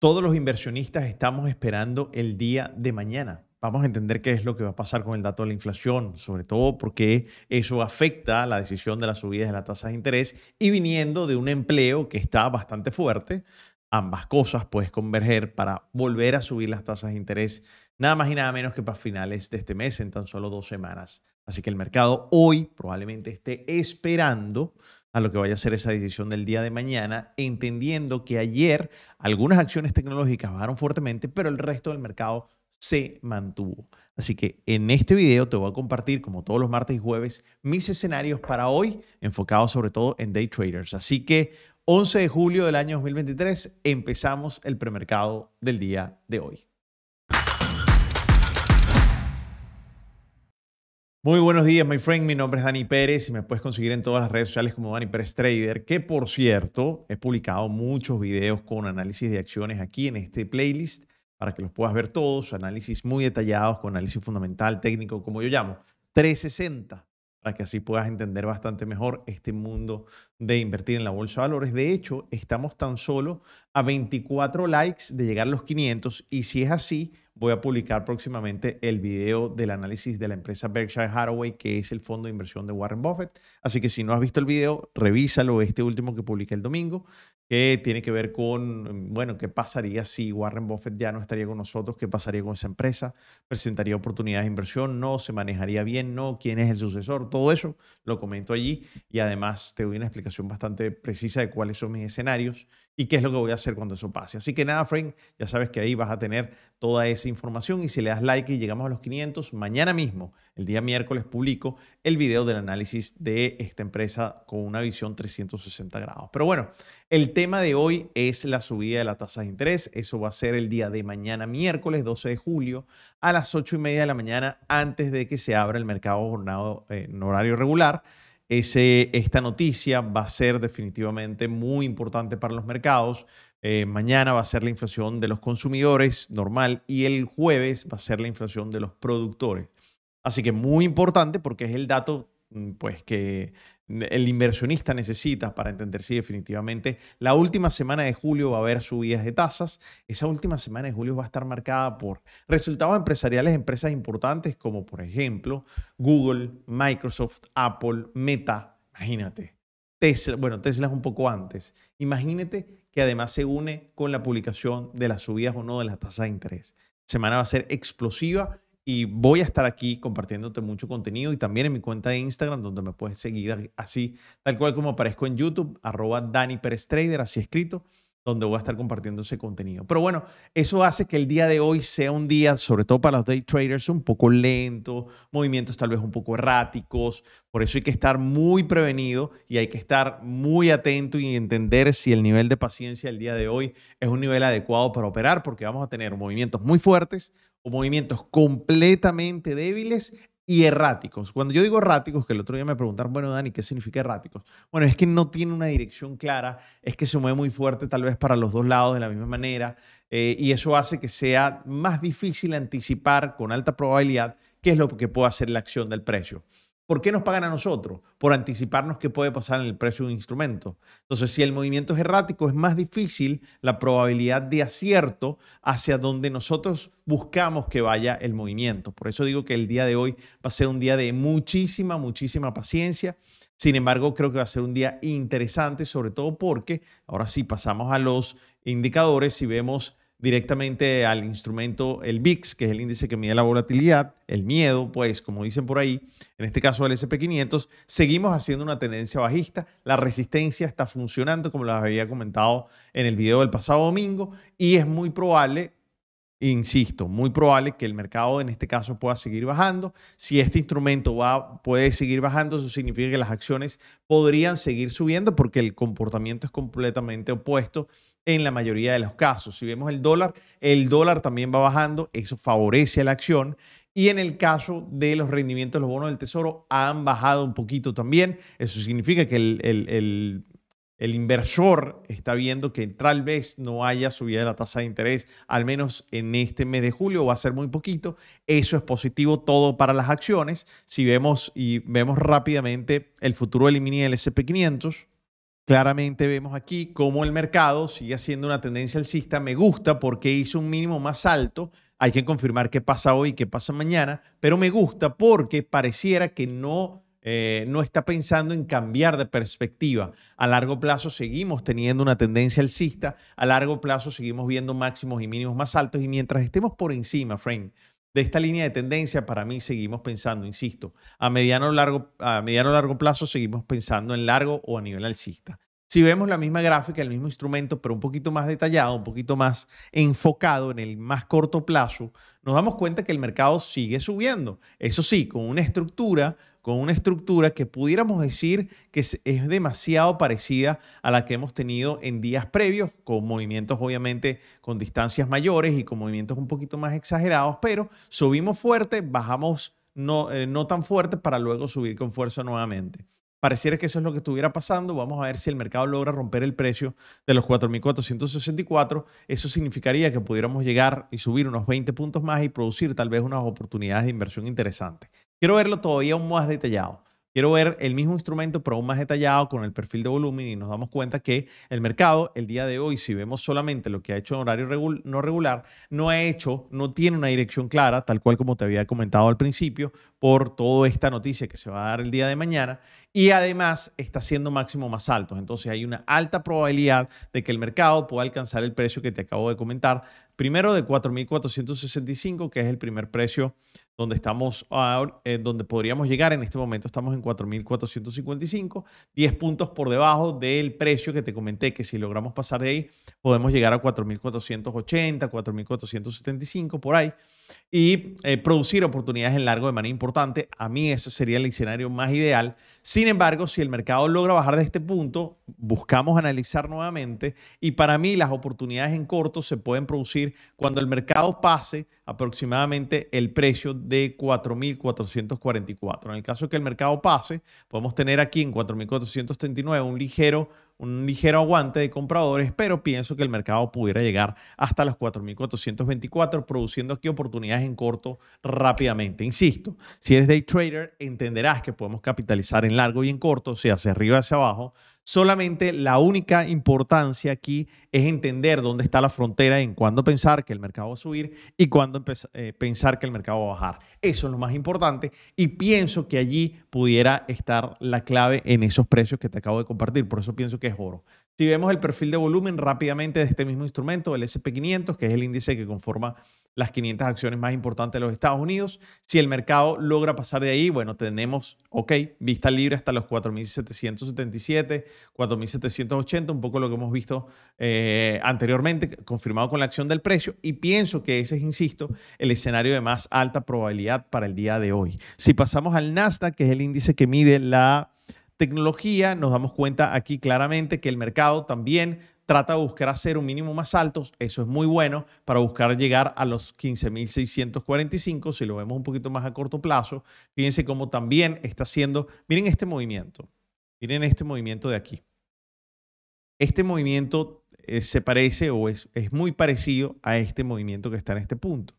Todos los inversionistas estamos esperando el día de mañana. Vamos a entender qué es lo que va a pasar con el dato de la inflación, sobre todo porque eso afecta la decisión de la subida de las tasas de interés y viniendo de un empleo que está bastante fuerte, ambas cosas puedes converger para volver a subir las tasas de interés, nada más y nada menos que para finales de este mes, en tan solo dos semanas. Así que el mercado hoy probablemente esté esperando a lo que vaya a ser esa decisión del día de mañana, entendiendo que ayer algunas acciones tecnológicas bajaron fuertemente, pero el resto del mercado se mantuvo. Así que en este video te voy a compartir, como todos los martes y jueves, mis escenarios para hoy, enfocados sobre todo en day traders. Así que 11 de julio del año 2023 empezamos el premercado del día de hoy. Muy buenos días, my friend. Mi nombre es Dani Pérez y me puedes conseguir en todas las redes sociales como Dani Pérez Trader, que por cierto, he publicado muchos videos con análisis de acciones aquí en este playlist para que los puedas ver todos, análisis muy detallados con análisis fundamental, técnico, como yo llamo, 360, para que así puedas entender bastante mejor este mundo de invertir en la bolsa de valores. De hecho, estamos tan solo a 24 likes de llegar a los 500 y si es así, voy a publicar próximamente el video del análisis de la empresa Berkshire Hathaway, que es el fondo de inversión de Warren Buffett. Así que si no has visto el video, revísalo, este último que publiqué el domingo, que tiene que ver con, mm, bueno, qué pasaría si Warren Buffett ya no estaría con nosotros, qué pasaría con esa empresa, presentaría oportunidades de inversión, no, se manejaría bien, no, quién es el sucesor, todo eso lo comento allí y además te doy una explicación bastante precisa de cuáles son mis escenarios y qué es lo que voy a hacer cuando eso pase. Así que nada, Frank, ya sabes que ahí vas a tener toda esa información y si le das like y llegamos a los 500, mañana mismo, el día miércoles, publico el video del análisis de esta empresa con una visión 360 grados. Pero bueno, el tema de hoy es la subida de la tasa de interés. Eso va a ser el día de mañana, miércoles 12 de julio, a las 8 y media de la mañana, antes de que se abra el mercado jornado eh, en horario regular. Ese, esta noticia va a ser definitivamente muy importante para los mercados. Eh, mañana va a ser la inflación de los consumidores normal y el jueves va a ser la inflación de los productores. Así que muy importante porque es el dato mm, pues, que el inversionista necesita para entender si definitivamente la última semana de julio va a haber subidas de tasas. Esa última semana de julio va a estar marcada por resultados empresariales de empresas importantes como por ejemplo Google, Microsoft, Apple, Meta. Imagínate, Tesla, bueno, Tesla es un poco antes. Imagínate que además se une con la publicación de las subidas o no de la tasa de interés. semana va a ser explosiva y voy a estar aquí compartiéndote mucho contenido y también en mi cuenta de Instagram donde me puedes seguir así, tal cual como aparezco en YouTube, arroba Dani Pérez Trader, así escrito donde voy a estar compartiendo ese contenido. Pero bueno, eso hace que el día de hoy sea un día, sobre todo para los day traders, un poco lento, movimientos tal vez un poco erráticos. Por eso hay que estar muy prevenido y hay que estar muy atento y entender si el nivel de paciencia el día de hoy es un nivel adecuado para operar, porque vamos a tener movimientos muy fuertes o movimientos completamente débiles y erráticos. Cuando yo digo erráticos, que el otro día me preguntaron, bueno, Dani, ¿qué significa erráticos? Bueno, es que no tiene una dirección clara, es que se mueve muy fuerte tal vez para los dos lados de la misma manera, eh, y eso hace que sea más difícil anticipar con alta probabilidad qué es lo que puede hacer la acción del precio. ¿Por qué nos pagan a nosotros? Por anticiparnos qué puede pasar en el precio de un instrumento. Entonces, si el movimiento es errático, es más difícil la probabilidad de acierto hacia donde nosotros buscamos que vaya el movimiento. Por eso digo que el día de hoy va a ser un día de muchísima, muchísima paciencia. Sin embargo, creo que va a ser un día interesante, sobre todo porque ahora sí pasamos a los indicadores y vemos directamente al instrumento, el VIX, que es el índice que mide la volatilidad, el miedo, pues como dicen por ahí, en este caso el SP500, seguimos haciendo una tendencia bajista, la resistencia está funcionando, como les había comentado en el video del pasado domingo, y es muy probable insisto, muy probable que el mercado en este caso pueda seguir bajando. Si este instrumento va, puede seguir bajando, eso significa que las acciones podrían seguir subiendo porque el comportamiento es completamente opuesto en la mayoría de los casos. Si vemos el dólar, el dólar también va bajando, eso favorece a la acción. Y en el caso de los rendimientos de los bonos del tesoro han bajado un poquito también. Eso significa que el el inversor está viendo que tal vez no haya subida de la tasa de interés, al menos en este mes de julio, va a ser muy poquito. Eso es positivo todo para las acciones. Si vemos y vemos rápidamente el futuro del mini del SP500, claramente vemos aquí cómo el mercado sigue haciendo una tendencia alcista. Me gusta porque hizo un mínimo más alto. Hay que confirmar qué pasa hoy, qué pasa mañana, pero me gusta porque pareciera que no eh, no está pensando en cambiar de perspectiva. A largo plazo seguimos teniendo una tendencia alcista, a largo plazo seguimos viendo máximos y mínimos más altos y mientras estemos por encima, Frank, de esta línea de tendencia, para mí seguimos pensando, insisto, a mediano largo, a mediano largo plazo seguimos pensando en largo o a nivel alcista. Si vemos la misma gráfica, el mismo instrumento, pero un poquito más detallado, un poquito más enfocado en el más corto plazo, nos damos cuenta que el mercado sigue subiendo. Eso sí, con una estructura, con una estructura que pudiéramos decir que es demasiado parecida a la que hemos tenido en días previos, con movimientos obviamente con distancias mayores y con movimientos un poquito más exagerados, pero subimos fuerte, bajamos no, eh, no tan fuerte para luego subir con fuerza nuevamente. Pareciera que eso es lo que estuviera pasando. Vamos a ver si el mercado logra romper el precio de los 4.464. Eso significaría que pudiéramos llegar y subir unos 20 puntos más y producir tal vez unas oportunidades de inversión interesantes. Quiero verlo todavía aún más detallado. Quiero ver el mismo instrumento, pero aún más detallado con el perfil de volumen y nos damos cuenta que el mercado el día de hoy, si vemos solamente lo que ha hecho en horario no regular, no ha hecho, no tiene una dirección clara, tal cual como te había comentado al principio, por toda esta noticia que se va a dar el día de mañana y además está siendo máximo más altos. Entonces hay una alta probabilidad de que el mercado pueda alcanzar el precio que te acabo de comentar, primero de 4.465, que es el primer precio donde estamos, ahora, eh, donde podríamos llegar. En este momento estamos en 4.455, 10 puntos por debajo del precio que te comenté, que si logramos pasar de ahí, podemos llegar a 4.480, 4.475 por ahí, y eh, producir oportunidades en largo de manera importante. A mí ese sería el escenario más ideal. Sin embargo, si el mercado logra bajar de este punto, buscamos analizar nuevamente y para mí las oportunidades en corto se pueden producir cuando el mercado pase aproximadamente el precio de 4.444. En el caso de que el mercado pase, podemos tener aquí en 4.439 un ligero un ligero aguante de compradores, pero pienso que el mercado pudiera llegar hasta los 4.424, produciendo aquí oportunidades en corto rápidamente. Insisto, si eres day trader, entenderás que podemos capitalizar en largo y en corto, o sea, hacia arriba y hacia abajo. Solamente la única importancia aquí es entender dónde está la frontera en cuándo pensar que el mercado va a subir y cuándo eh, pensar que el mercado va a bajar. Eso es lo más importante y pienso que allí pudiera estar la clave en esos precios que te acabo de compartir. Por eso pienso que oro. Si vemos el perfil de volumen rápidamente de este mismo instrumento, el SP500, que es el índice que conforma las 500 acciones más importantes de los Estados Unidos, si el mercado logra pasar de ahí, bueno, tenemos, ok, vista libre hasta los 4.777, 4.780, un poco lo que hemos visto eh, anteriormente, confirmado con la acción del precio, y pienso que ese es, insisto, el escenario de más alta probabilidad para el día de hoy. Si pasamos al Nasdaq, que es el índice que mide la tecnología, nos damos cuenta aquí claramente que el mercado también trata de buscar hacer un mínimo más alto, eso es muy bueno para buscar llegar a los 15.645, si lo vemos un poquito más a corto plazo, fíjense cómo también está haciendo, miren este movimiento, miren este movimiento de aquí. Este movimiento eh, se parece o es, es muy parecido a este movimiento que está en este punto.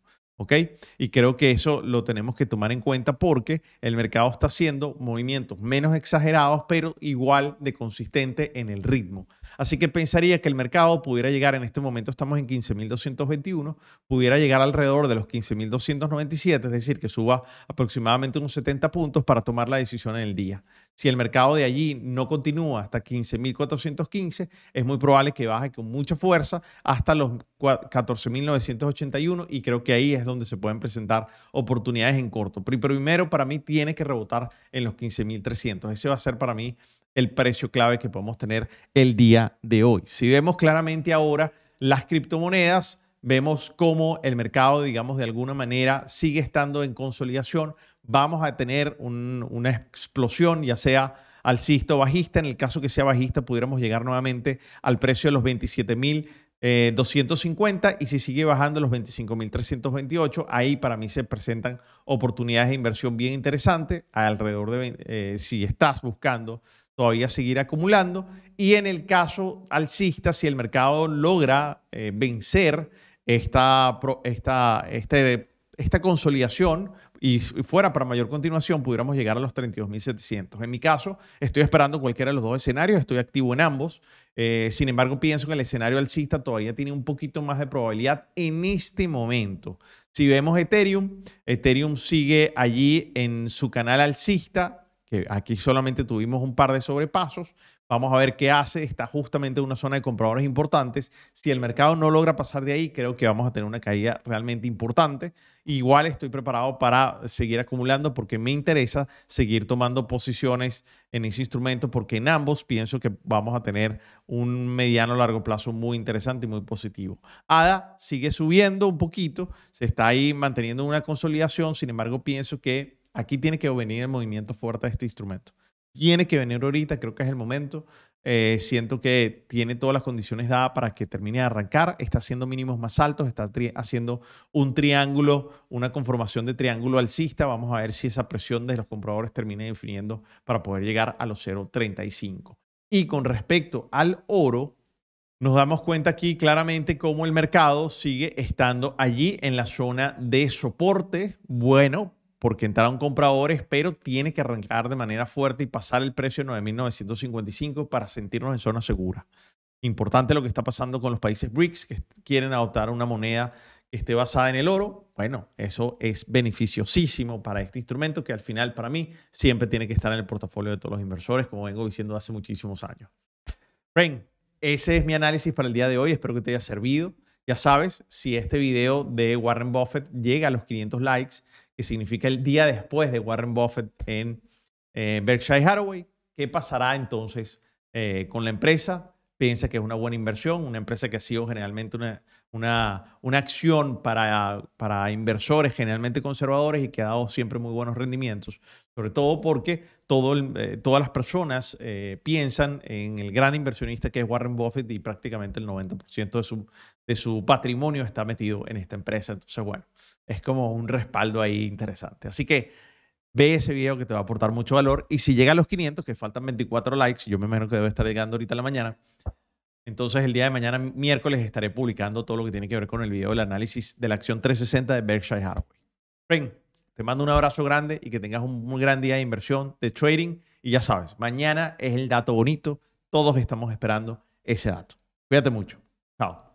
Y creo que eso lo tenemos que tomar en cuenta porque el mercado está haciendo movimientos menos exagerados, pero igual de consistente en el ritmo. Así que pensaría que el mercado pudiera llegar, en este momento estamos en 15.221, pudiera llegar alrededor de los 15.297, es decir, que suba aproximadamente unos 70 puntos para tomar la decisión en el día. Si el mercado de allí no continúa hasta 15.415, es muy probable que baje con mucha fuerza hasta los 14.981 y creo que ahí es donde se pueden presentar oportunidades en corto. Pero primero para mí tiene que rebotar en los 15.300. Ese va a ser para mí el precio clave que podemos tener el día de hoy. Si vemos claramente ahora las criptomonedas, vemos cómo el mercado, digamos, de alguna manera sigue estando en consolidación. Vamos a tener una explosión, ya sea alcista o bajista. En el caso que sea bajista, pudiéramos llegar nuevamente al precio de los 27.250 eh, y si sigue bajando los 25.328, ahí para mí se presentan oportunidades de inversión bien interesantes, alrededor de, eh, si estás buscando todavía seguir acumulando. Y en el caso alcista, si el mercado logra eh, vencer esta, esta, este, esta consolidación y fuera para mayor continuación, pudiéramos llegar a los 32.700. En mi caso, estoy esperando cualquiera de los dos escenarios, estoy activo en ambos. Eh, sin embargo, pienso que el escenario alcista todavía tiene un poquito más de probabilidad en este momento. Si vemos Ethereum, Ethereum sigue allí en su canal alcista, aquí solamente tuvimos un par de sobrepasos. Vamos a ver qué hace. Está justamente en una zona de compradores importantes. Si el mercado no logra pasar de ahí, creo que vamos a tener una caída realmente importante. Igual estoy preparado para seguir acumulando porque me interesa seguir tomando posiciones en ese instrumento porque en ambos pienso que vamos a tener un mediano largo plazo muy interesante y muy positivo. ADA sigue subiendo un poquito, se está ahí manteniendo una consolidación, sin embargo pienso que aquí tiene que venir el movimiento fuerte de este instrumento. Tiene que venir ahorita, creo que es el momento. Eh, siento que tiene todas las condiciones dadas para que termine de arrancar. Está haciendo mínimos más altos, está haciendo un triángulo, una conformación de triángulo alcista. Vamos a ver si esa presión de los compradores termina definiendo para poder llegar a los 0.35. Y con respecto al oro, nos damos cuenta aquí claramente cómo el mercado sigue estando allí en la zona de soporte. Bueno, porque entraron compradores, pero tiene que arrancar de manera fuerte y pasar el precio de 9.955 para sentirnos en zona segura. Importante lo que está pasando con los países BRICS que quieren adoptar una moneda que esté basada en el oro. Bueno, eso es beneficiosísimo para este instrumento que al final para mí siempre tiene que estar en el portafolio de todos los inversores, como vengo diciendo hace muchísimos años. Frank, ese es mi análisis para el día de hoy. Espero que te haya servido. Ya sabes, si este video de Warren Buffett llega a los 500 likes, que significa el día después de Warren Buffett en eh, Berkshire Hathaway. ¿Qué pasará entonces eh, con la empresa? Piensa que es una buena inversión, una empresa que ha sido generalmente una, una, una acción para, para inversores generalmente conservadores y que ha dado siempre muy buenos rendimientos, sobre todo porque eh, todas las personas eh, piensan en el gran inversionista que es Warren Buffett y prácticamente el 90% de su, de su patrimonio está metido en esta empresa. Entonces, bueno, es como un respaldo ahí interesante. Así que ve ese video que te va a aportar mucho valor y si llega a los 500, que faltan 24 likes, yo me imagino que debe estar llegando ahorita en la mañana, entonces el día de mañana, miércoles, estaré publicando todo lo que tiene que ver con el video del análisis de la acción 360 de Berkshire Hathaway. Frank, te mando un abrazo grande y que tengas un muy gran día de inversión, de trading. Y ya sabes, mañana es el dato bonito. Todos estamos esperando ese dato. Cuídate mucho. Chao.